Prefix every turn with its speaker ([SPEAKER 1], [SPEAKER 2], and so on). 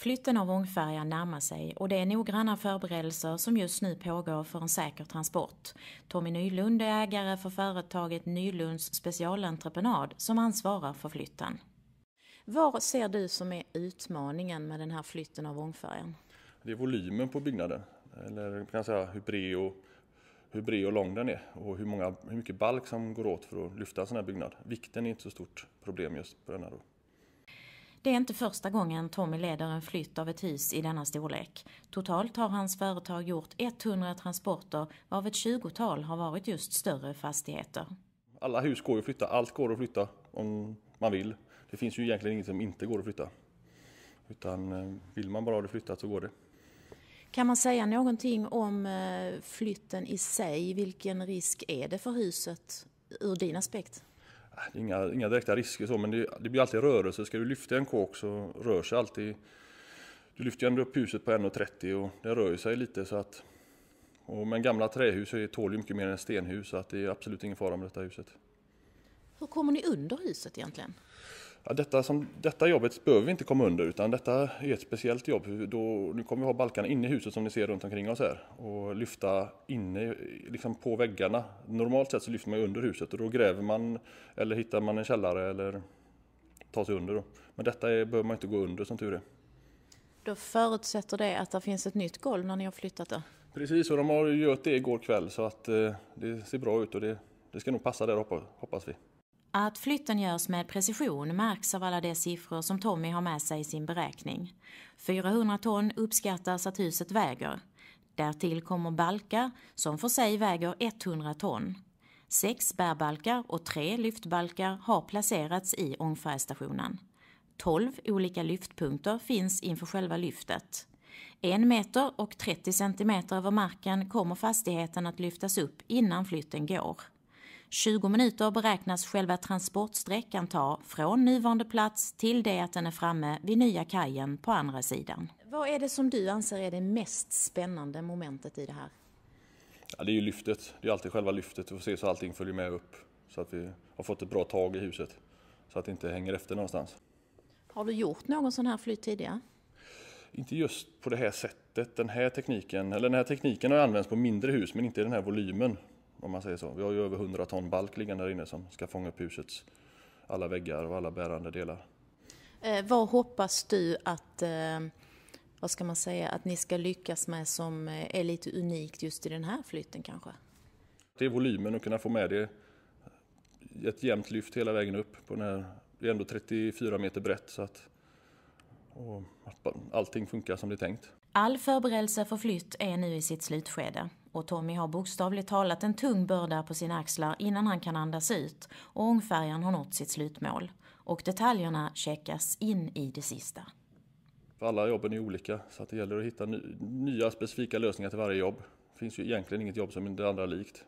[SPEAKER 1] Flytten av ångfärjan närmar sig och det är noggranna förberedelser som just nu pågår för en säker transport. Tommy Nylund är ägare för företaget Nylunds specialentreprenad som ansvarar för flytten. Vad ser du som är utmaningen med den här flytten av ångfärjan?
[SPEAKER 2] Det är volymen på byggnaden, eller kan säga hur bred och, hur bred och lång den är och hur, många, hur mycket balk som går åt för att lyfta en sån här byggnad. Vikten är inte så stort problem just på denna. Då.
[SPEAKER 1] Det är inte första gången Tommy leder en flytt av ett hus i denna storlek. Totalt har hans företag gjort 100 transporter, varav ett 20-tal har varit just större fastigheter.
[SPEAKER 2] Alla hus går att flytta, allt går att flytta om man vill. Det finns ju egentligen inget som inte går att flytta. Utan eh, vill man bara ha det flyttat så går det.
[SPEAKER 1] Kan man säga någonting om eh, flytten i sig? Vilken risk är det för huset ur din aspekt?
[SPEAKER 2] Det inga, inga direkta risker så, men det, det blir alltid rörelse. Ska du lyfta en kåk så rör sig alltid. Du lyfter ju ändå upp huset på 1,30 och det rör sig lite så att och men gamla trähus tål ju mycket mer än stenhus så att det är absolut ingen fara med detta huset.
[SPEAKER 1] Hur kommer ni under huset egentligen?
[SPEAKER 2] ja, detta, som, detta jobbet behöver vi inte komma under utan detta är ett speciellt jobb. Då, nu kommer vi ha balkarna inne i huset som ni ser runt omkring oss här och lyfta inne liksom på väggarna. Normalt sett så lyfter man under huset och då gräver man eller hittar man en källare eller tar sig under. Då. Men detta är, behöver man inte gå under som tur är.
[SPEAKER 1] Då förutsätter det att det finns ett nytt golv när ni har flyttat det?
[SPEAKER 2] Precis, och de har gjort det igår kväll så att eh, det ser bra ut och det, det ska nog passa där uppe hoppas vi.
[SPEAKER 1] Att flytten görs med precision märks av alla de siffror som Tommy har med sig i sin beräkning. 400 ton uppskattas att huset väger. Därtill kommer balkar som för sig väger 100 ton. Sex bärbalkar och tre lyftbalkar har placerats i ångfärgstationen. 12 olika lyftpunkter finns inför själva lyftet. En meter och 30 centimeter över marken kommer fastigheten att lyftas upp innan flytten går. 20 minuter beräknas själva transportsträckan ta från nuvarande plats till det att den är framme vid nya kajen på andra sidan. Vad är det som du anser är det mest spännande momentet i det här?
[SPEAKER 2] Ja, det är ju lyftet. Det är alltid själva lyftet. Vi får se så allting följer med upp. Så att vi har fått ett bra tag i huset. Så att det inte hänger efter någonstans.
[SPEAKER 1] Har du gjort någon sån här flytt tidigare?
[SPEAKER 2] Inte just på det här sättet. Den här tekniken, eller den här tekniken har använts på mindre hus men inte i den här volymen om man säger så. Vi har ju över 100 ton balk liggande där inne som ska fånga upp husets alla väggar och alla bärande delar.
[SPEAKER 1] Eh, vad hoppas du att, eh, vad ska man säga, att ni ska lyckas med som eh, är lite unikt just i den här flytten kanske?
[SPEAKER 2] Det är volymen och kunna få med det ett jämnt lyft hela vägen upp. På den här, det är ändå 34 meter brett så att, och, att allting funkar som det är tänkt.
[SPEAKER 1] All förberedelse för flytt är nu i sitt slutskede och Tommy har bokstavligt talat en tung börda på sina axlar innan han kan andas ut och ångfärjan har nått sitt slutmål. Och detaljerna checkas in i det sista.
[SPEAKER 2] Alla jobben är olika så det gäller att hitta nya specifika lösningar till varje jobb. Det finns ju egentligen inget jobb som det andra är likt.